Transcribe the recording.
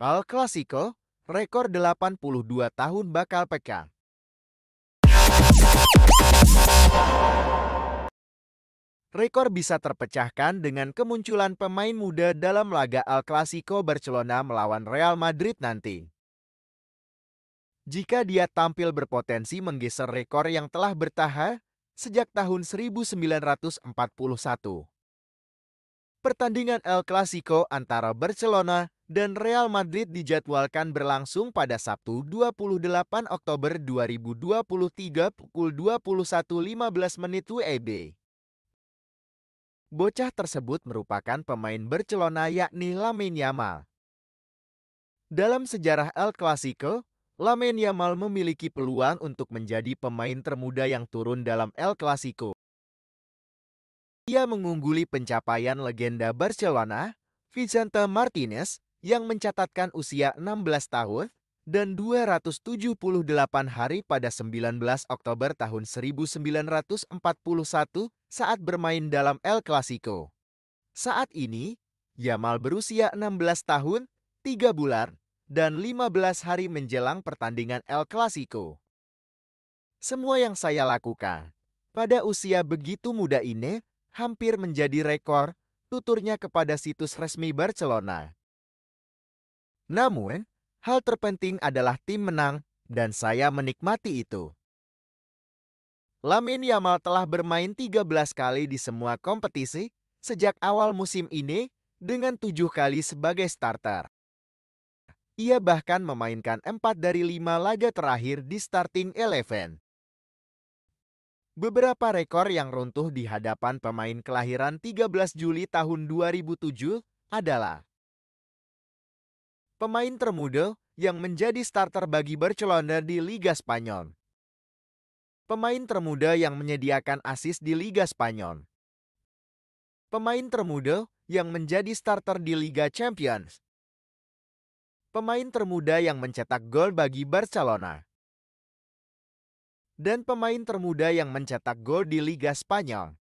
Al Clasico, rekor 82 tahun bakal pekan. Rekor bisa terpecahkan dengan kemunculan pemain muda dalam laga Al Clasico Barcelona melawan Real Madrid nanti. Jika dia tampil berpotensi menggeser rekor yang telah bertahan sejak tahun 1941 pertandingan El Clasico antara Barcelona dan Real Madrid dijadwalkan berlangsung pada Sabtu 28 Oktober 2023 pukul 21.15 menit WIB. E Bocah tersebut merupakan pemain Barcelona yakni Lamine Yamal. Dalam sejarah El Clasico, Lamine Yamal memiliki peluang untuk menjadi pemain termuda yang turun dalam El Clasico ia mengungguli pencapaian legenda Barcelona, Vicente Martinez, yang mencatatkan usia 16 tahun dan 278 hari pada 19 Oktober tahun 1941 saat bermain dalam El Clasico. Saat ini, Yamal berusia 16 tahun, 3 bulan, dan 15 hari menjelang pertandingan El Clasico. Semua yang saya lakukan pada usia begitu muda ini hampir menjadi rekor tuturnya kepada situs resmi Barcelona. Namun, hal terpenting adalah tim menang dan saya menikmati itu. Lamin Yamal telah bermain 13 kali di semua kompetisi sejak awal musim ini dengan tujuh kali sebagai starter. Ia bahkan memainkan empat dari lima laga terakhir di starting eleven. Beberapa rekor yang runtuh di hadapan pemain kelahiran 13 Juli tahun 2007 adalah Pemain termuda yang menjadi starter bagi Barcelona di Liga Spanyol. Pemain termuda yang menyediakan asis di Liga Spanyol. Pemain termuda yang menjadi starter di Liga Champions. Pemain termuda yang mencetak gol bagi Barcelona dan pemain termuda yang mencetak gol di Liga Spanyol.